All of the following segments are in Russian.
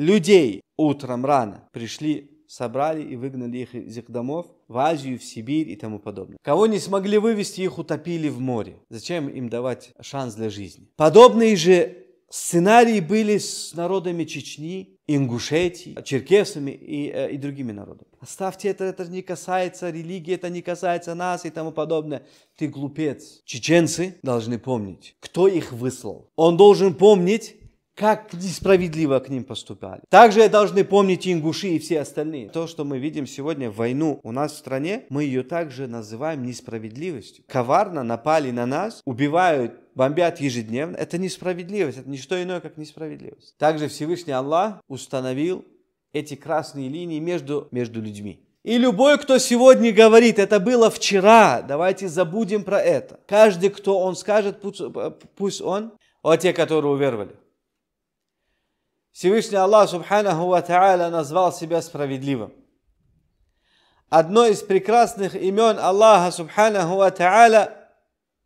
людей утром рано пришли собрали и выгнали их из их домов в Азию, в Сибирь и тому подобное. Кого не смогли вывести, их утопили в море. Зачем им давать шанс для жизни? Подобные же сценарии были с народами Чечни, Ингушетии, черкесами и, э, и другими народами. Оставьте это, это не касается религии, это не касается нас и тому подобное. Ты глупец. Чеченцы должны помнить, кто их выслал. Он должен помнить, как несправедливо к ним поступали. Также должны помнить и ингуши и все остальные. То, что мы видим сегодня, войну у нас в стране, мы ее также называем несправедливостью. Коварно напали на нас, убивают бомбят ежедневно, это несправедливость, это не что иное, как несправедливость. Также Всевышний Аллах установил эти красные линии между, между людьми. И любой, кто сегодня говорит, это было вчера, давайте забудем про это. Каждый, кто он скажет, пусть, он, о те, которые уверовали. Всевышний Аллах Субханаху Ва Та'аля назвал себя справедливым. Одно из прекрасных имен Аллаха Субханаху Ва Та'аля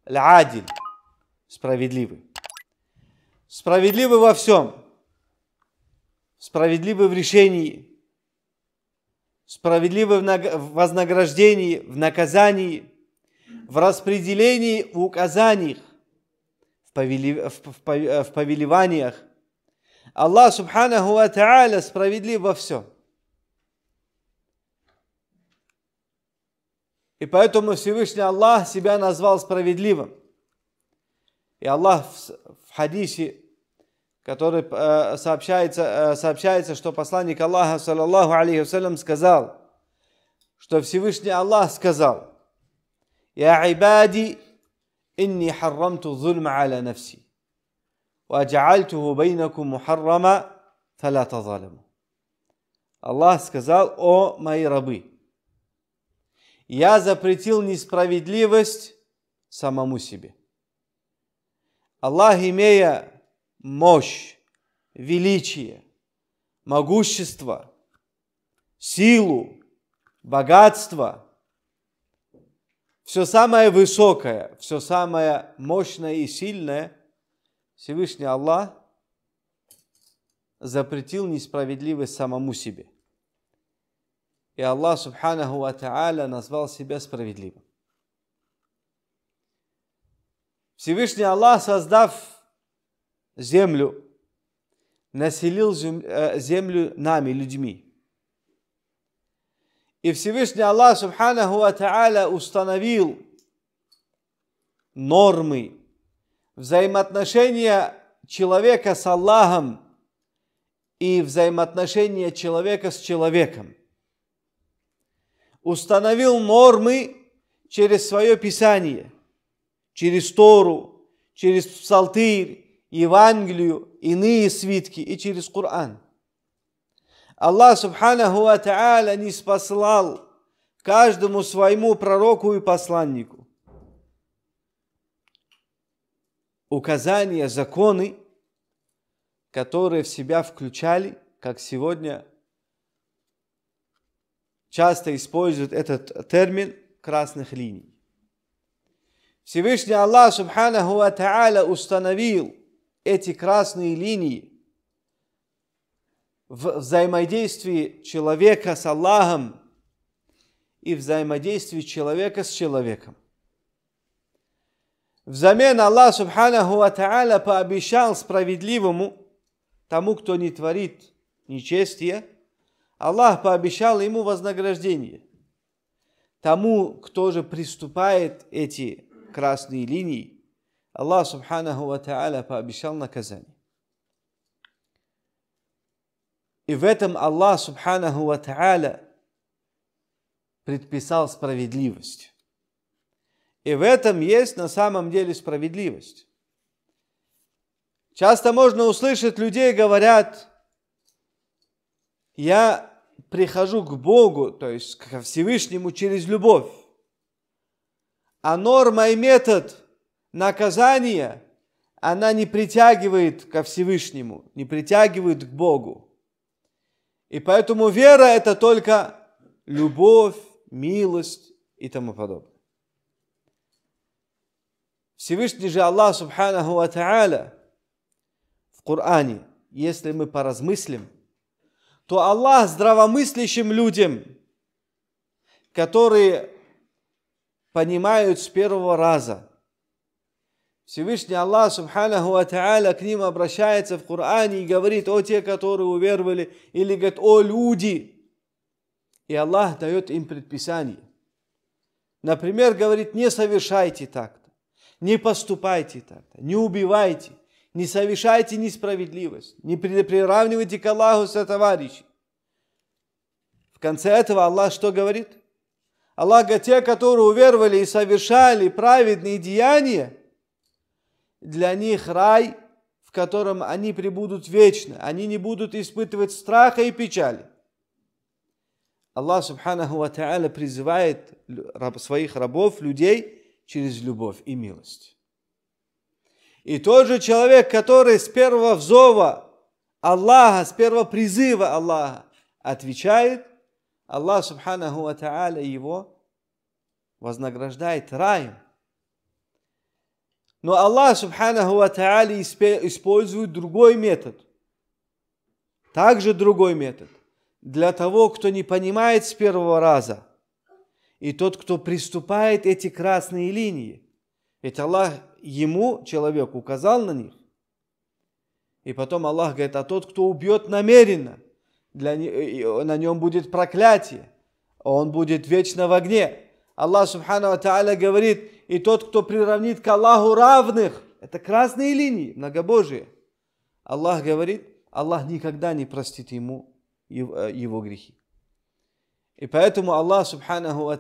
ладиль, справедливый. Справедливый во всем. Справедливый в решении. Справедливый в вознаграждении, в наказании, в распределении, в указаниях, в повелеваниях – Аллах Субханаху Ва Та'аля справедлив во всем. И поэтому Всевышний Аллах себя назвал справедливым. И Аллах в хадисе, который э, сообщается, э, сообщается, что посланник Аллаха, саллаллаху алейхи сказал, что Всевышний Аллах сказал, «Я ибади, инни харрамту зульма аля нафси». وَجَعَلْتُهُ بَيْنَكُمْ مُحَرَّمًا فَلَا تَظَالِمُوا Аллах сказал, о мои рабы, я запретил несправедливость самому себе. Аллах, имея мощь, величие, могущество, силу, богатство, все самое высокое, все самое мощное и сильное – Всевышний Аллах запретил несправедливость самому себе. И Аллах Субханаху Ва Та'аля назвал себя справедливым. Всевышний Аллах, создав землю, населил э, землю нами, людьми. И Всевышний Аллах, Субханаху Ва Та'аля, установил нормы, взаимоотношения человека с Аллахом и взаимоотношения человека с человеком. Установил нормы через свое Писание, через Тору, через Псалтырь, Евангелию, иные свитки и через Коран. Аллах Субханаху Ва Та'аля не спаслал каждому своему пророку и посланнику указания, законы, которые в себя включали, как сегодня часто используют этот термин красных линий. Всевышний Аллах Субханаху Ва Та'аля установил эти красные линии в взаимодействии человека с Аллахом и взаимодействии человека с человеком. Взамен Аллах Субханаху Ата'аля пообещал справедливому, тому, кто не творит нечестие, Аллах пообещал ему вознаграждение. Тому, кто же приступает эти красные линии, Аллах Субханаху Ата'аля пообещал наказание. И в этом Аллах Субханаху Ата'аля предписал справедливость. И в этом есть на самом деле справедливость. Часто можно услышать людей, говорят, я прихожу к Богу, то есть ко Всевышнему через любовь. А норма и метод наказания, она не притягивает ко Всевышнему, не притягивает к Богу. И поэтому вера – это только любовь, милость и тому подобное. Всевышний же Аллах Субханаху Ва в Коране, если мы поразмыслим, то Аллах здравомыслящим людям, которые понимают с первого раза. Всевышний Аллах Субханаху Ва к ним обращается в Коране и говорит, о те, которые уверовали, или говорит, о люди. И Аллах дает им предписание. Например, говорит, не совершайте так не поступайте так, не убивайте, не совершайте несправедливость, не приравнивайте к Аллаху со товарищей. В конце этого Аллах что говорит? Аллах говорит, те, которые уверовали и совершали праведные деяния, для них рай, в котором они пребудут вечно, они не будут испытывать страха и печали. Аллах Субханаху Ва Та'аля призывает своих рабов, людей – через любовь и милость. И тот же человек, который с первого взова Аллаха, с первого призыва Аллаха отвечает, Аллах Субханаху Ва Та'аля его вознаграждает раем. Но Аллах Субханаху Ва Та'аля использует другой метод. Также другой метод. Для того, кто не понимает с первого раза – и тот, кто приступает эти красные линии. Ведь Аллах ему, человеку указал на них. И потом Аллах говорит, а тот, кто убьет намеренно, для, э, на нем будет проклятие, он будет вечно в огне. Аллах Субхану Тааля говорит, и тот, кто приравнит к Аллаху равных, это красные линии, многобожие. Аллах говорит, Аллах никогда не простит ему э, его грехи. И поэтому Аллах Субханаху Ва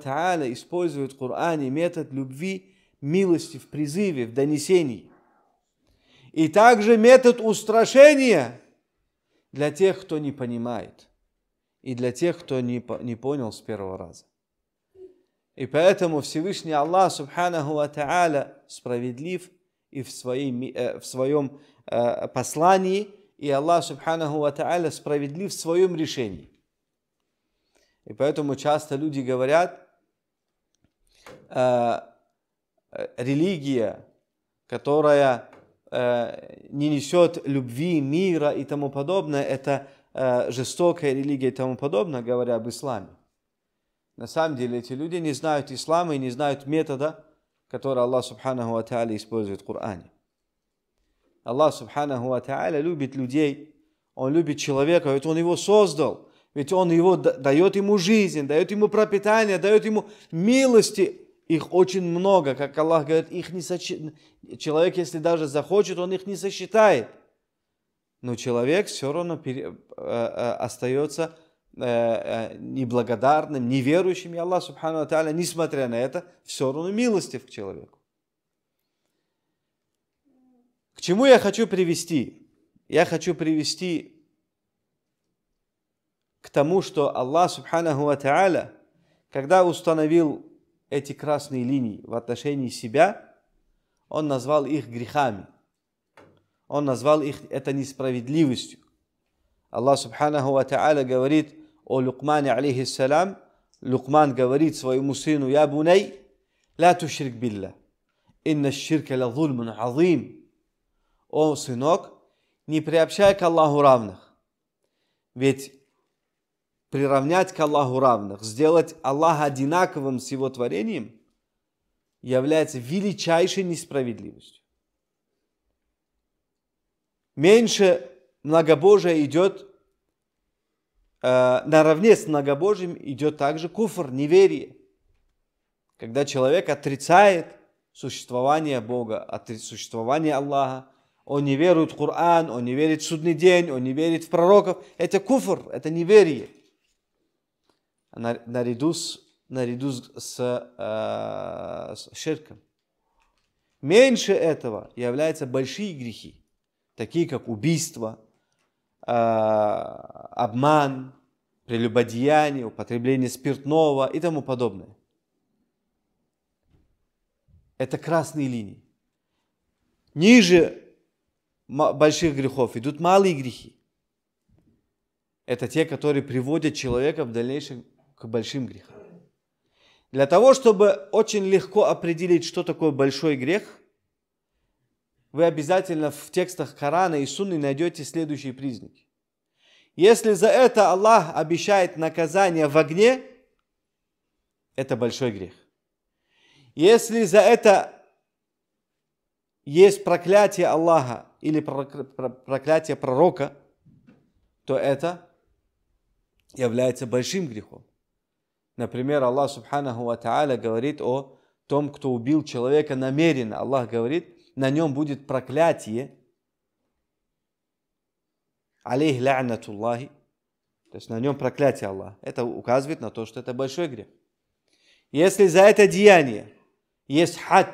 использует в Коране метод любви, милости в призыве, в донесении. И также метод устрашения для тех, кто не понимает. И для тех, кто не, не понял с первого раза. И поэтому Всевышний Аллах Субханаху Ва справедлив и в, своей, э, в своем э, послании, и Аллах Субханаху Ва справедлив в своем решении. И поэтому часто люди говорят, э, э религия, которая э, не несет любви, мира и тому подобное, это э, жестокая религия и тому подобное, говоря об исламе. На самом деле эти люди не знают ислама и не знают метода, который Аллах Субханаху Ва использует в Коране. Аллах Субханаху Ва любит людей, Он любит человека, ведь Он его создал – ведь Он его дает ему жизнь, дает ему пропитание, дает ему милости. Их очень много, как Аллах говорит, их не соч... человек, если даже захочет, он их не сосчитает. Но человек все равно пере... Э, э, остается э, неблагодарным, неверующим, и Аллах, субхану тааля, несмотря на это, все равно милостив к человеку. К чему я хочу привести? Я хочу привести к тому, что Аллах Субханаху Ва когда установил эти красные линии в отношении себя, он назвал их грехами. Он назвал их это несправедливостью. Аллах Субханаху Ва говорит о Лукмане, алейхиссалям, Лукман говорит своему сыну, «Я буней, ла тушрик билля, инна ширка ла зульмун азим». «О, сынок, не приобщай к Аллаху равных, ведь приравнять к Аллаху равных, сделать Аллаха одинаковым с его творением, является величайшей несправедливостью. Меньше многобожие идет, э, наравне с многобожием идет также куфр, неверие. Когда человек отрицает существование Бога, отрицает существование Аллаха, он не верует в Коран, он не верит в судный день, он не верит в пророков. Это куфр, это неверие на, наряду с, наряду с, э, с ширком. Меньше этого являются большие грехи, такие как убийство, э, обман, прелюбодеяние, употребление спиртного и тому подобное. Это красные линии. Ниже больших грехов идут малые грехи. Это те, которые приводят человека в дальнейшем к большим грехам. Для того, чтобы очень легко определить, что такое большой грех, вы обязательно в текстах Корана и Сунны найдете следующие признаки. Если за это Аллах обещает наказание в огне, это большой грех. Если за это есть проклятие Аллаха или проклятие пророка, то это является большим грехом. Например, Аллах Субханаху Ва говорит о том, кто убил человека намеренно. Аллах говорит, на нем будет проклятие. Алейх лянатуллахи. То есть на нем проклятие Аллаха. Это указывает на то, что это большой грех. Если за это деяние есть хат,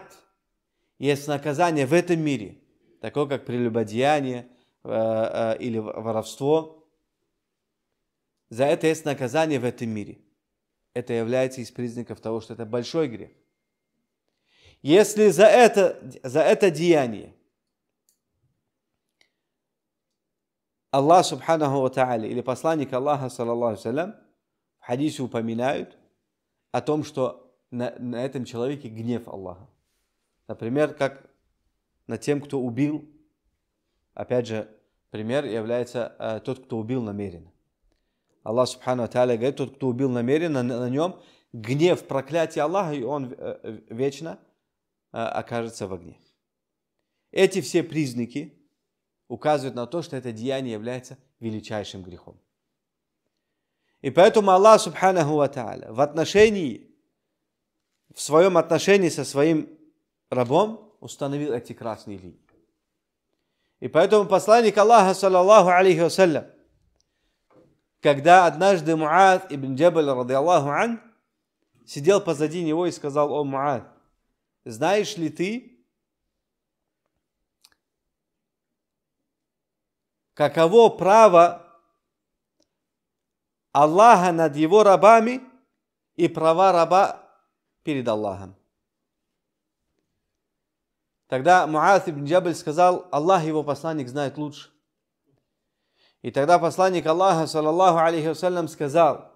есть наказание в этом мире, такое как прелюбодеяние э, э, или воровство, за это есть наказание в этом мире – это является из признаков того, что это большой грех. Если за это, за это деяние Аллах Субханаху Ва Та'али или посланник Аллаха, саллаллаху салям, в хадисе упоминают о том, что на, на этом человеке гнев Аллаха. Например, как на тем, кто убил. Опять же, пример является э, тот, кто убил намеренно. Аллах Субхану Тааля говорит, тот, кто убил намеренно на нем, гнев, проклятие Аллаха, и он э, э, вечно э, окажется в огне. Эти все признаки указывают на то, что это деяние является величайшим грехом. И поэтому Аллах Субханаху Ва Тааля в отношении, в своем отношении со своим рабом установил эти красные линии. И поэтому посланник Аллаха, саллаллаху алейхи вассалям, когда однажды Муад ибн Джабаль, рады Аллаху ан, сидел позади него и сказал, о Муад, знаешь ли ты, каково право Аллаха над его рабами и права раба перед Аллахом. Тогда Муаз ибн Джабль сказал, Аллах его посланник знает лучше. И тогда посланник Аллаха, саллаллаху алейхи вассалям, сказал,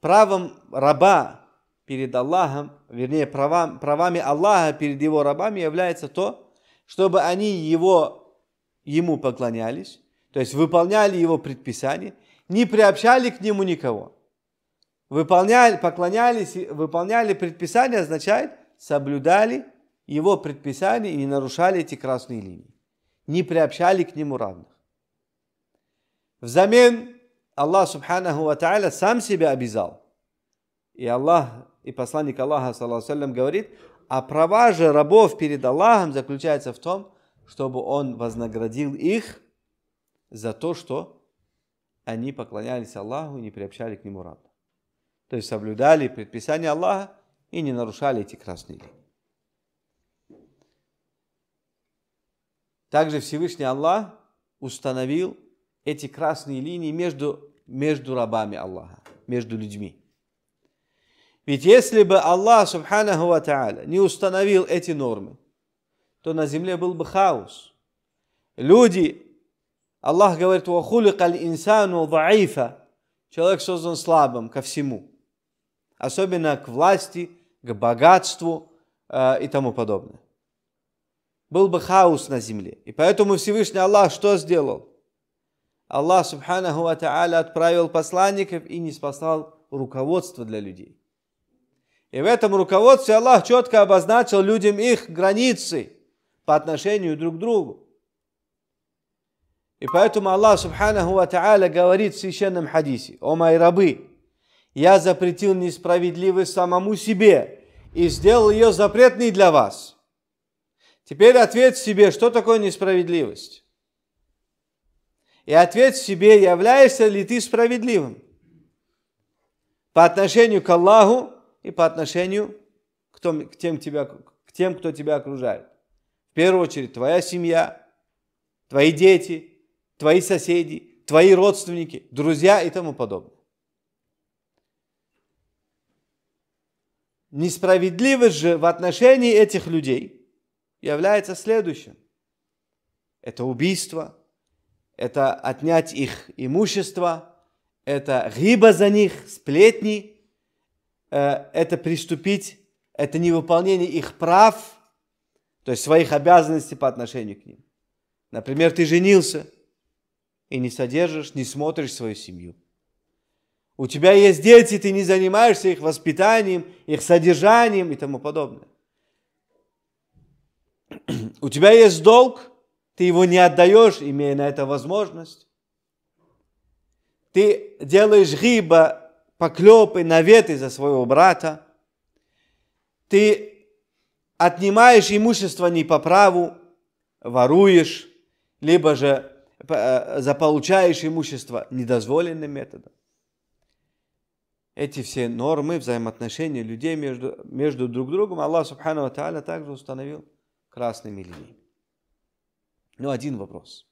правом раба перед Аллахом, вернее, правам, правами Аллаха перед его рабами является то, чтобы они его, ему поклонялись, то есть выполняли его предписания, не приобщали к нему никого. Выполняли, поклонялись, выполняли предписания означает соблюдали его предписания и не нарушали эти красные линии. Не приобщали к нему равных. Взамен Аллах Субханаху Ва сам себя обязал. И Аллах, и посланник Аллаха, саллаху говорит, а права же рабов перед Аллахом заключается в том, чтобы Он вознаградил их за то, что они поклонялись Аллаху и не приобщали к Нему равно. То есть соблюдали предписания Аллаха и не нарушали эти красные линии. Также Всевышний Аллах установил эти красные линии между, между рабами Аллаха, между людьми. Ведь если бы Аллах, субханаху ва та'аля, не установил эти нормы, то на земле был бы хаос. Люди, Аллах говорит, وَخُلِقَ الْإِنسَانُ ضَعِيفًا Человек создан слабым ко всему, особенно к власти, к богатству э, и тому подобное. Был бы хаос на земле. И поэтому Всевышний Аллах что сделал? Аллах Субханаху Ва отправил посланников и не спасал руководство для людей. И в этом руководстве Аллах четко обозначил людям их границы по отношению друг к другу. И поэтому Аллах Субханаху Ва говорит в священном хадисе, «О мои рабы, я запретил несправедливость самому себе и сделал ее запретной для вас». Теперь ответь себе, что такое несправедливость? и ответь себе, являешься ли ты справедливым по отношению к Аллаху и по отношению к, том, к, тем, тебя, к тем, кто тебя окружает. В первую очередь, твоя семья, твои дети, твои соседи, твои родственники, друзья и тому подобное. Несправедливость же в отношении этих людей является следующим. Это убийство – это отнять их имущество, это гиба за них, сплетни, э, это приступить, это невыполнение их прав, то есть своих обязанностей по отношению к ним. Например, ты женился и не содержишь, не смотришь свою семью. У тебя есть дети, ты не занимаешься их воспитанием, их содержанием и тому подобное. У тебя есть долг – ты его не отдаешь, имея на это возможность. Ты делаешь гиба, поклепы, наветы за своего брата. Ты отнимаешь имущество не по праву, воруешь, либо же э, заполучаешь имущество недозволенным методом. Эти все нормы взаимоотношения людей между, между друг другом Аллах Субхану Тааля также установил красными линиями. Но ну, один вопрос.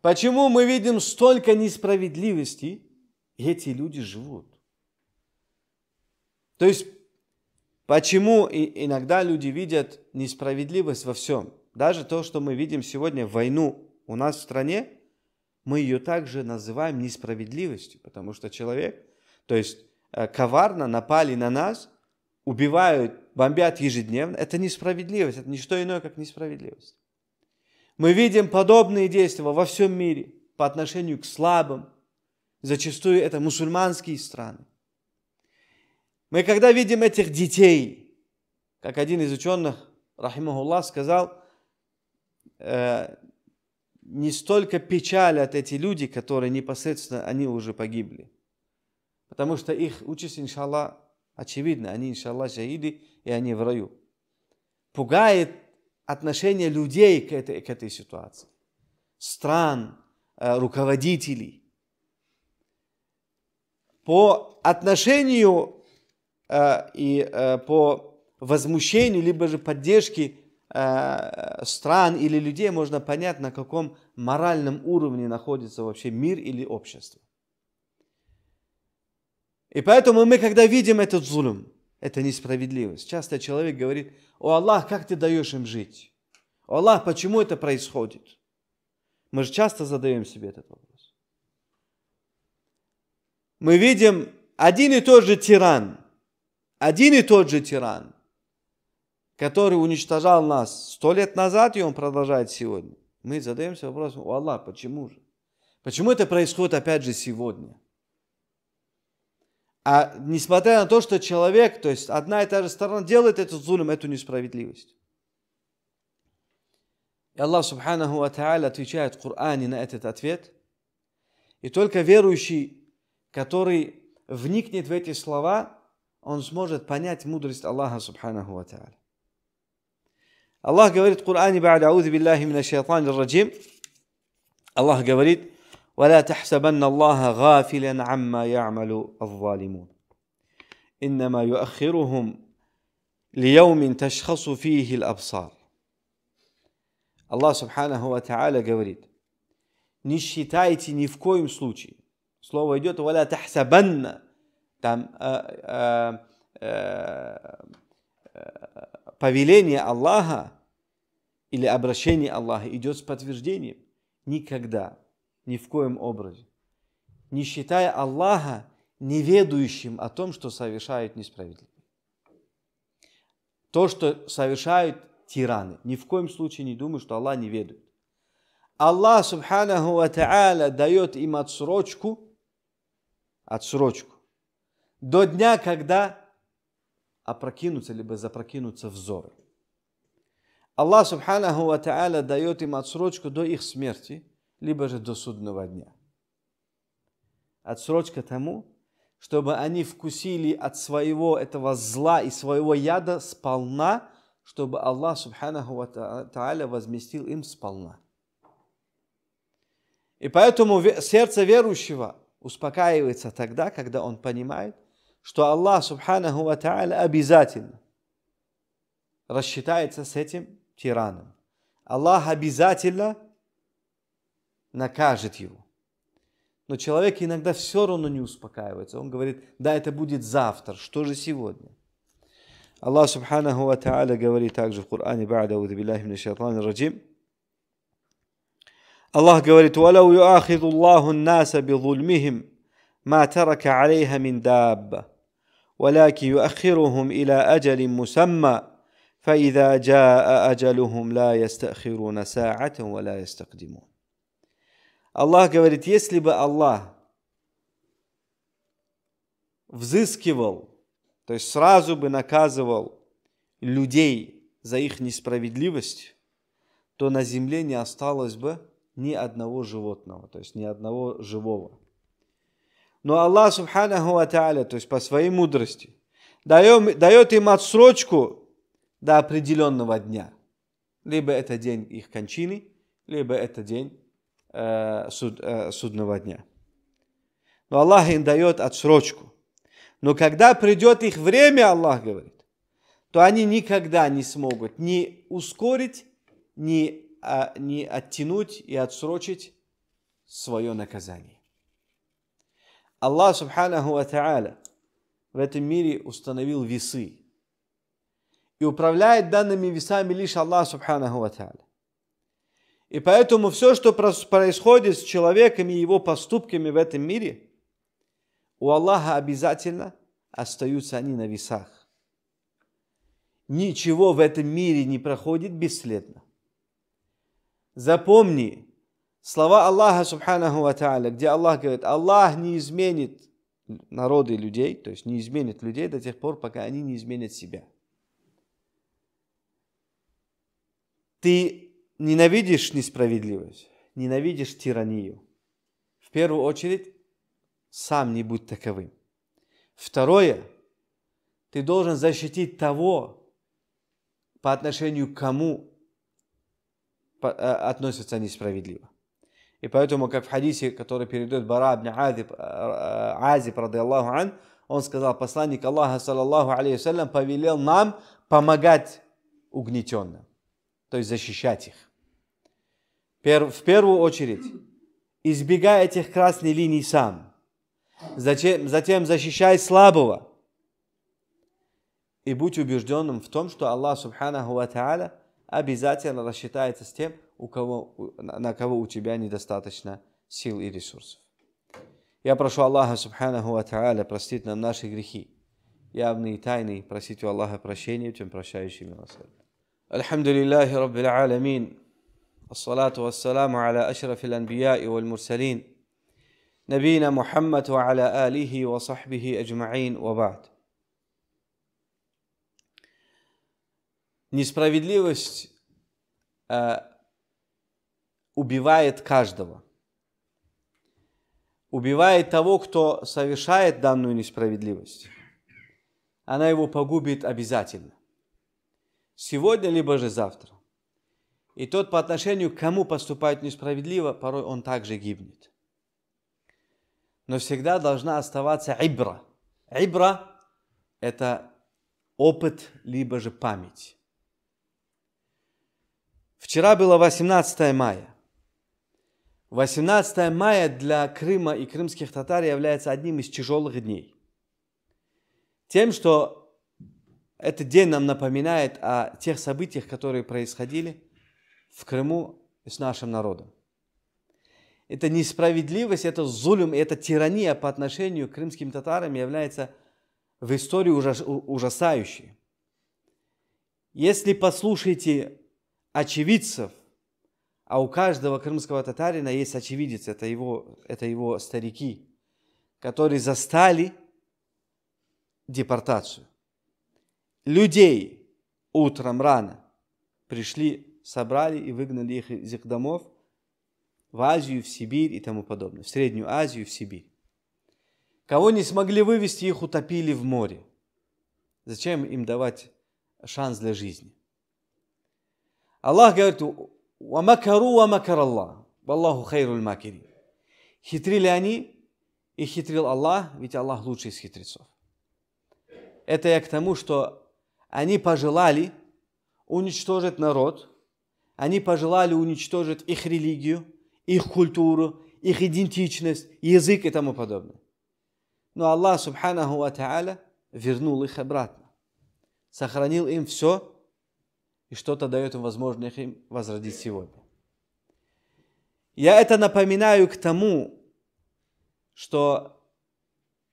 Почему мы видим столько несправедливости, и эти люди живут? То есть, почему иногда люди видят несправедливость во всем? Даже то, что мы видим сегодня, войну у нас в стране, мы ее также называем несправедливостью, потому что человек, то есть э, коварно напали на нас, убивают, бомбят ежедневно, это несправедливость, это не что иное, как несправедливость. Мы видим подобные действия во всем мире по отношению к слабым. Зачастую это мусульманские страны. Мы когда видим этих детей, как один из ученых, Рахимахуллах, сказал, э, не столько печалят эти люди, которые непосредственно они уже погибли. Потому что их участь, иншаллах, очевидно, они, иншаллах, шаиды, и они в раю. Пугает отношение людей к этой, к этой ситуации, стран, э, руководителей. По отношению э, и э, по возмущению, либо же поддержке стран или людей можно понять, на каком моральном уровне находится вообще мир или общество. И поэтому мы, когда видим этот зулюм, это несправедливость. Часто человек говорит, о Аллах, как ты даешь им жить? О Аллах, почему это происходит? Мы же часто задаем себе этот вопрос. Мы видим один и тот же тиран, один и тот же тиран, который уничтожал нас сто лет назад, и он продолжает сегодня. Мы задаемся вопросом, о Аллах, почему же? Почему это происходит опять же сегодня? А несмотря на то, что человек, то есть одна и та же сторона делает этот зулем, эту несправедливость. И Аллах Субханаху Ва отвечает в Коране на этот ответ. И только верующий, который вникнет в эти слова, он сможет понять мудрость Аллаха Субханаху Ва Аллах говорит в Коране, «Ба'да аузи мина шайтани раджим». Аллах говорит, ولا تحسبن الله غافلا عما يعمل الظالمون انما يؤخرهم ليوم تشخص فيه الابصار الله سبحانه وتعالى говорит не считайте ни в коем случае слово идет ولا تحسبن там э, э, э, повеление Аллаха или обращение Аллаха идет с подтверждением никогда Ни в коем образе. Не считая Аллаха неведующим о том, что совершают несправедливо. То, что совершают тираны. Ни в коем случае не думаю, что Аллах не ведает. Аллах, субханаху ва та'аля, дает им отсрочку, отсрочку, до дня, когда опрокинутся, либо запрокинутся взоры. Аллах, субханаху ва та'аля, дает им отсрочку до их смерти – либо же до судного дня. Отсрочка тому, чтобы они вкусили от своего этого зла и своего яда сполна, чтобы Аллах Субханаху Ва Тааля возместил им сполна. И поэтому сердце верующего успокаивается тогда, когда он понимает, что Аллах Субханаху Ва Тааля обязательно рассчитается с этим тираном. Аллах обязательно накажет его. Но человек иногда все равно не успокаивается. Он говорит, да, это будет завтра, что же сегодня? Аллах Субханаху Ва Та'аля говорит также в Коране, «Ба'да ауду биллахи мин шайтан раджим». Аллах говорит, «Валяу юахиду Аллаху наса би зульмихим, ма тарака алейха мин дабба, ولكن يؤخرهم إلى أجل مسمى فإذا جاء أجلهم لا يستأخرون ساعة ولا يستقدمون Аллах говорит, если бы Аллах взыскивал, то есть сразу бы наказывал людей за их несправедливость, то на земле не осталось бы ни одного животного, то есть ни одного живого. Но Аллах, субханаху ва то есть по своей мудрости, дает им отсрочку до определенного дня. Либо это день их кончины, либо это день суд, судного дня. Но Аллах им дает отсрочку. Но когда придет их время, Аллах говорит, то они никогда не смогут ни ускорить, ни, а, ни оттянуть и отсрочить свое наказание. Аллах, субханаху ва в этом мире установил весы. И управляет данными весами лишь Аллах, субханаху ва и поэтому все, что происходит с человеком и его поступками в этом мире, у Аллаха обязательно остаются они на весах. Ничего в этом мире не проходит бесследно. Запомни слова Аллаха, субханаху ва та'аля, где Аллах говорит, Аллах не изменит народы людей, то есть не изменит людей до тех пор, пока они не изменят себя. Ты Ненавидишь несправедливость, ненавидишь тиранию. В первую очередь, сам не будь таковым. Второе, ты должен защитить того, по отношению к кому э, относится несправедливо. И поэтому, как в хадисе, который передает Бара ибн Азиб, э, э, Азиб ан, он сказал, посланник Аллаха, саллаллаху алейхи повелел нам помогать угнетенным, то есть защищать их в первую очередь, избегай этих красной линий сам. Затем, затем защищай слабого. И будь убежденным в том, что Аллах Субханаху Ва Тааля обязательно рассчитается с тем, у кого, на кого у тебя недостаточно сил и ресурсов. Я прошу Аллаха Субханаху Ва Тааля простить нам наши грехи. Явные и тайные. Просить у Аллаха прощения, тем прощающий милосердно. Алхамдулиллахи Раббил Аламин. الصلاة والسلام على أشرف الأنبياء والمرسلين نبينا محمد وعلى آله وصحبه أجمعين وبعد Несправедливость э, убивает каждого. Убивает того, кто совершает данную несправедливость. Она его погубит обязательно. Сегодня, либо же завтра. И тот, по отношению к кому поступает несправедливо, порой он также гибнет. Но всегда должна оставаться ибра. Ибра – это опыт, либо же память. Вчера было 18 мая. 18 мая для Крыма и крымских татар является одним из тяжелых дней. Тем, что этот день нам напоминает о тех событиях, которые происходили – в Крыму с нашим народом. Это несправедливость, это зулюм, это тирания по отношению к крымским татарам является в истории ужас, ужасающей. Если послушаете очевидцев, а у каждого крымского татарина есть очевидец, это его, это его старики, которые застали депортацию. Людей утром рано пришли собрали и выгнали их из их домов в Азию, в Сибирь и тому подобное, в Среднюю Азию, в Сибирь. Кого не смогли вывести, их утопили в море. Зачем им давать шанс для жизни? Аллах говорит, «Вамакару вамакар Аллах, валлаху хайруль макири». Хитрили они, и хитрил Аллах, ведь Аллах лучший из хитрецов. Это я к тому, что они пожелали уничтожить народ, они пожелали уничтожить их религию, их культуру, их идентичность, язык и тому подобное. Но Аллах, субханаху ва та'аля, вернул их обратно. Сохранил им все и что-то дает им возможность им возродить сегодня. Я это напоминаю к тому, что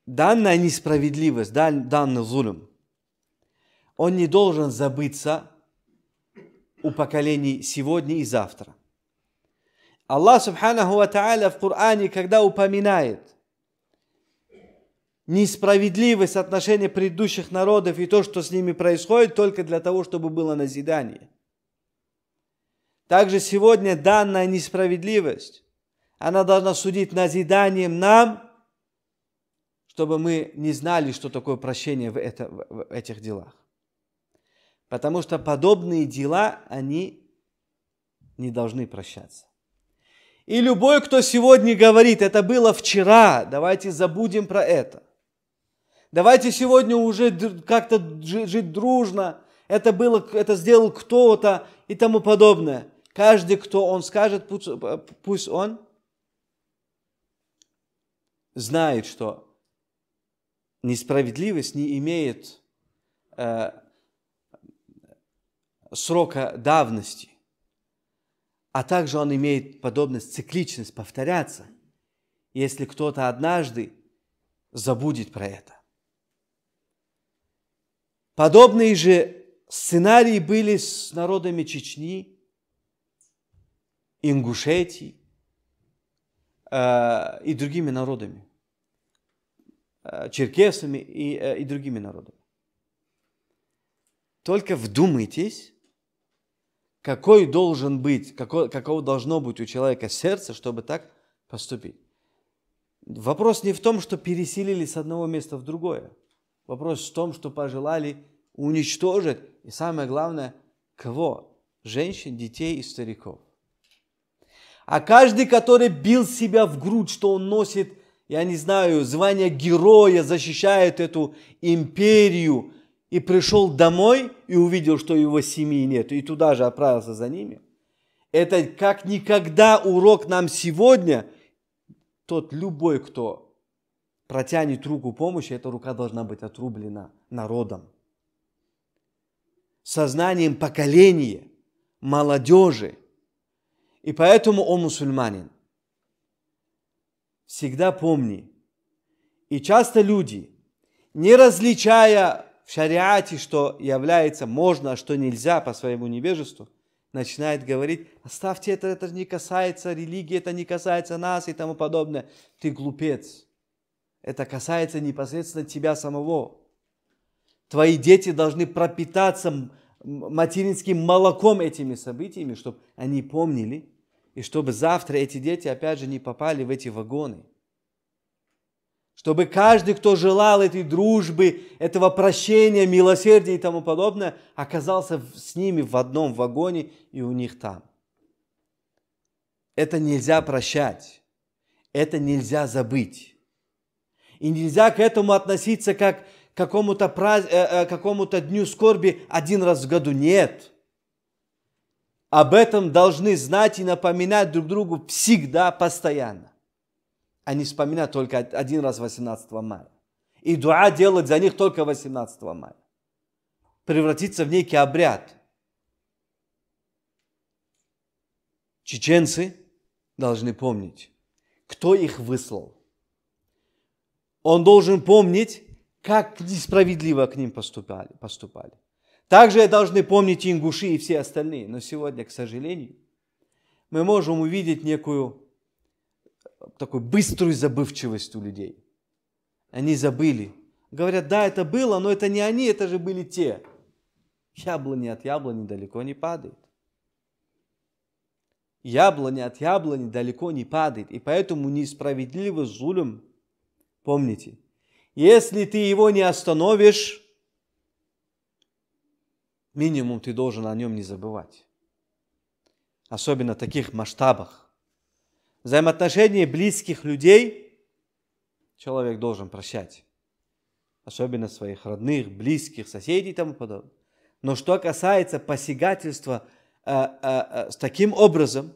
данная несправедливость, данный зулюм, он не должен забыться у поколений сегодня и завтра. Аллах Субханаху Ва Тааля в Коране, когда упоминает несправедливость отношения предыдущих народов и то, что с ними происходит, только для того, чтобы было назидание. Также сегодня данная несправедливость, она должна судить назиданием нам, чтобы мы не знали, что такое прощение в, это, в этих делах. Потому что подобные дела, они не должны прощаться. И любой, кто сегодня говорит, это было вчера, давайте забудем про это. Давайте сегодня уже как-то жить дружно, это, было, это сделал кто-то и тому подобное. Каждый, кто он скажет, пусть, он знает, что несправедливость не имеет э, срока давности, а также он имеет подобность, цикличность повторяться, если кто-то однажды забудет про это. Подобные же сценарии были с народами Чечни, Ингушетии э, и другими народами, э, черкесами и, э, и другими народами. Только вдумайтесь, какой должен быть, какой, какого должно быть у человека сердце, чтобы так поступить. Вопрос не в том, что переселили с одного места в другое. Вопрос в том, что пожелали уничтожить, и самое главное, кого? Женщин, детей и стариков. А каждый, который бил себя в грудь, что он носит, я не знаю, звание героя, защищает эту империю – и пришел домой и увидел, что его семьи нет, и туда же отправился за ними. Это как никогда урок нам сегодня. Тот любой, кто протянет руку помощи, эта рука должна быть отрублена народом. Сознанием поколения, молодежи. И поэтому, о мусульманин, всегда помни. И часто люди, не различая в шариате, что является можно, а что нельзя по своему невежеству, начинает говорить, оставьте это, это не касается религии, это не касается нас и тому подобное. Ты глупец. Это касается непосредственно тебя самого. Твои дети должны пропитаться материнским молоком этими событиями, чтобы они помнили, и чтобы завтра эти дети опять же не попали в эти вагоны – чтобы каждый, кто желал этой дружбы, этого прощения, милосердия и тому подобное, оказался с ними в одном вагоне и у них там. Это нельзя прощать, это нельзя забыть. И нельзя к этому относиться как к какому-то, празд, э, э, какому-то дню скорби один раз в году. Нет. Об этом должны знать и напоминать друг другу всегда, постоянно они вспоминают только один раз 18 мая. И дуа делать за них только 18 мая. Превратиться в некий обряд. Чеченцы должны помнить, кто их выслал. Он должен помнить, как несправедливо к ним поступали. поступали. Также должны помнить и ингуши и все остальные. Но сегодня, к сожалению, мы можем увидеть некую такой быструю забывчивость у людей. Они забыли. Говорят, да, это было, но это не они, это же были те. Яблони от яблони далеко не падает. яблони от яблони далеко не падает, и поэтому несправедливо зулем. Помните, если ты его не остановишь, минимум ты должен о нем не забывать. Особенно в таких масштабах взаимоотношении близких людей человек должен прощать. Особенно своих родных, близких, соседей и тому подобное. Но что касается посягательства э, э, э, с таким образом,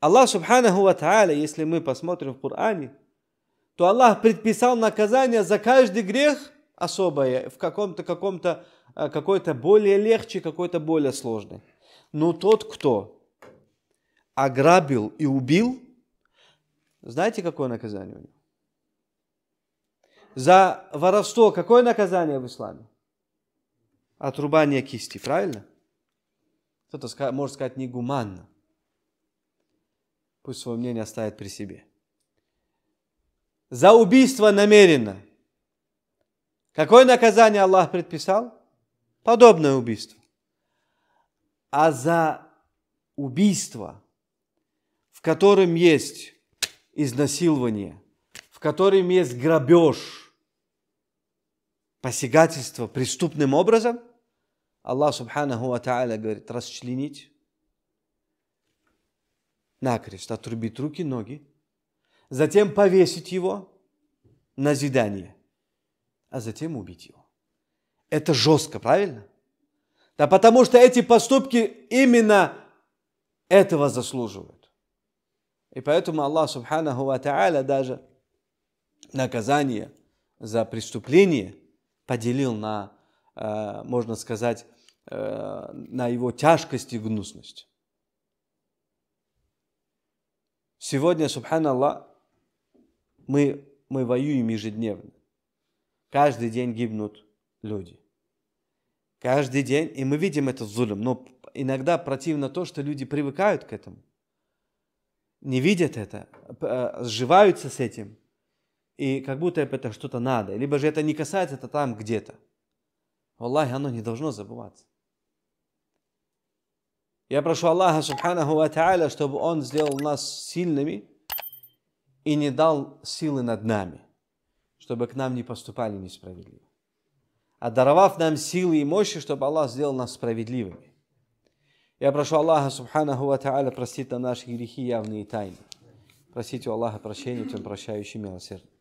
Аллах Субханаху Ва Тааля, если мы посмотрим в Коране, то Аллах предписал наказание за каждый грех особое, в каком-то, каком-то, э, какой-то более легче, какой-то более сложный. Но тот, кто ограбил и убил, знаете, какое наказание у него? За воровство какое наказание в исламе? Отрубание кисти, правильно? Кто-то может сказать негуманно. Пусть свое мнение оставит при себе. За убийство намеренно. Какое наказание Аллах предписал? Подобное убийство. А за убийство – котором есть изнасилование, в котором есть грабеж, посягательство преступным образом, Аллах Субханаху Ва Тааля говорит, расчленить, накрест, отрубить руки, ноги, затем повесить его на зидание, а затем убить его. Это жестко, правильно? Да потому что эти поступки именно этого заслуживают. И поэтому Аллах Субханаху Ва Та'аля даже наказание за преступление поделил на, э, можно сказать, э, на его тяжкость и гнусность. Сегодня, субханаллах, мы, мы воюем ежедневно. Каждый день гибнут люди. Каждый день, и мы видим этот зулем, но иногда противно то, что люди привыкают к этому не видят это, э, сживаются с этим, и как будто это что-то надо. Либо же это не касается, это там где-то. Аллах, оно не должно забываться. Я прошу Аллаха, субханаху ва та'аля, чтобы Он сделал нас сильными и не дал силы над нами, чтобы к нам не поступали несправедливо. А даровав нам силы и мощи, чтобы Аллах сделал нас справедливыми. Я прошу Аллаха, Субханаху Ва Тааля, простить на наши грехи явные и тайны. Просите у Аллаха прощения, тем прощающий милосердный.